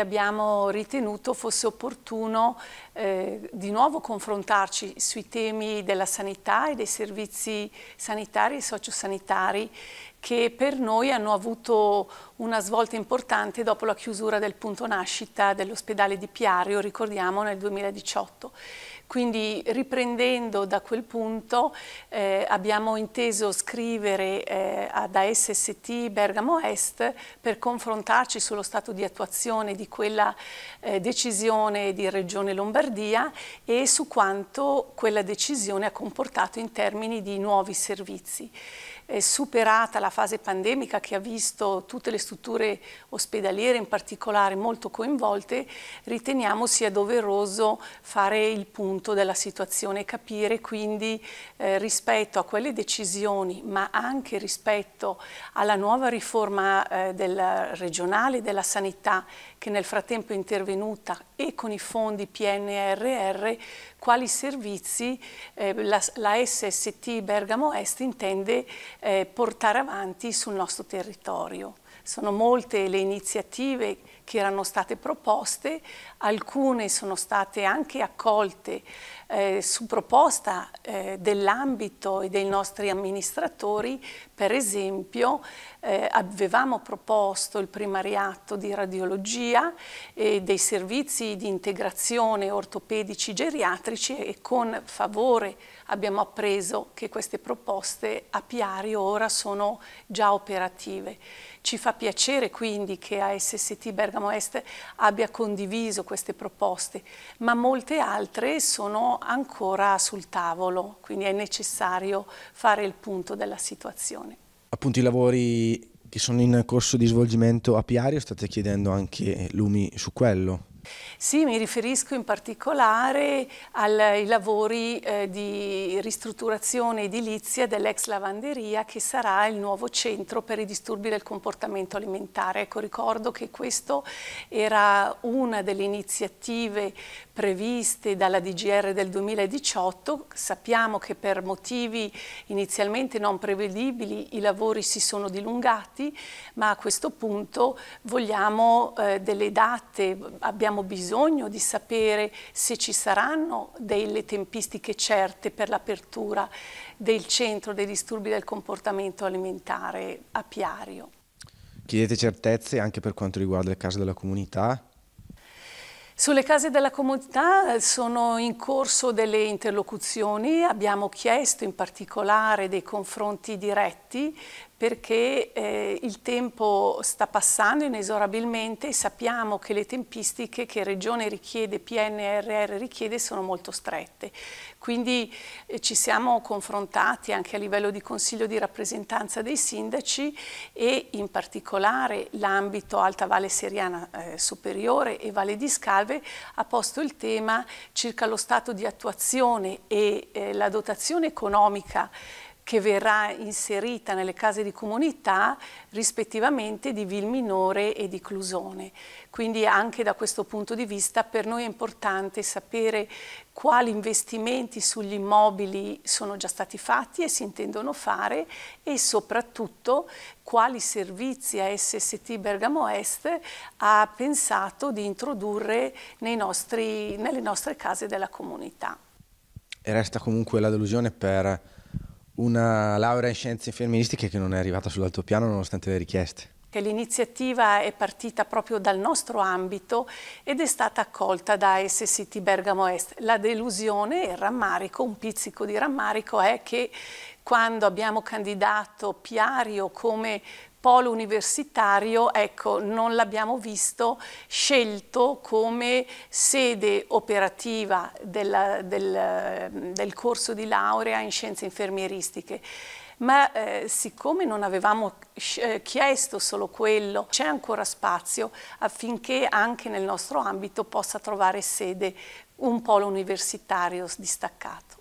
Abbiamo ritenuto fosse opportuno eh, di nuovo confrontarci sui temi della sanità e dei servizi sanitari e sociosanitari che per noi hanno avuto una svolta importante dopo la chiusura del punto nascita dell'ospedale di Piario, ricordiamo nel 2018. Quindi riprendendo da quel punto eh, abbiamo inteso scrivere eh, ad ASST Bergamo Est per confrontarci sullo stato di attuazione di quella eh, decisione di Regione Lombardia e su quanto quella decisione ha comportato in termini di nuovi servizi superata la fase pandemica che ha visto tutte le strutture ospedaliere in particolare molto coinvolte, riteniamo sia doveroso fare il punto della situazione e capire quindi eh, rispetto a quelle decisioni ma anche rispetto alla nuova riforma eh, della regionale della sanità che nel frattempo è intervenuta e con i fondi PNRR quali servizi eh, la, la, SST Bergamo Est intende eh, portare avanti sul nostro territorio. Sono molte le iniziative che erano state proposte, alcune sono state anche accolte eh, su proposta eh, dell'ambito e dei nostri amministratori, per esempio eh, avevamo proposto il primariato di radiologia e dei servizi di integrazione ortopedici geriatrici e con favore abbiamo appreso che queste proposte a Piario ora sono già operative. Ci fa piacere quindi che ASST Bergamo Est abbia condiviso queste proposte, ma molte altre sono ancora sul tavolo, quindi è necessario fare il punto della situazione. Appunto i lavori che sono in corso di svolgimento a Piario state chiedendo anche lumi su quello? Sì, mi riferisco in particolare ai lavori eh, di ristrutturazione edilizia dell'ex lavanderia che sarà il nuovo centro per i disturbi del comportamento alimentare. Ecco, ricordo che questa era una delle iniziative previste dalla DGR del 2018, sappiamo che per motivi inizialmente non prevedibili i lavori si sono dilungati, ma a questo punto vogliamo eh, delle date, abbiamo bisogno di sapere se ci saranno delle tempistiche certe per l'apertura del centro dei disturbi del comportamento alimentare a Piario. Chiedete certezze anche per quanto riguarda il caso della comunità? Sulle case della comunità eh, sono in corso delle interlocuzioni, abbiamo chiesto in particolare dei confronti diretti perché eh, il tempo sta passando inesorabilmente e sappiamo che le tempistiche che Regione richiede, PNRR richiede, sono molto strette. Quindi eh, ci siamo confrontati anche a livello di Consiglio di rappresentanza dei sindaci e in particolare l'ambito Alta Valle Seriana eh, Superiore e Valle di Scalve ha posto il tema circa lo stato di attuazione e eh, la dotazione economica che verrà inserita nelle case di comunità rispettivamente di Vil Minore e di Clusone. Quindi anche da questo punto di vista per noi è importante sapere quali investimenti sugli immobili sono già stati fatti e si intendono fare e soprattutto quali servizi a SST Bergamo Est ha pensato di introdurre nostri, nelle nostre case della comunità. E resta comunque la delusione per una laurea in scienze femministiche che non è arrivata sull'altopiano nonostante le richieste che l'iniziativa è partita proprio dal nostro ambito ed è stata accolta da SCT Bergamo Est. La delusione e il rammarico, un pizzico di rammarico è che quando abbiamo candidato Piario come polo universitario ecco, non l'abbiamo visto scelto come sede operativa della, del, del corso di laurea in scienze infermieristiche ma eh, siccome non avevamo eh, chiesto solo quello, c'è ancora spazio affinché anche nel nostro ambito possa trovare sede un polo universitario distaccato.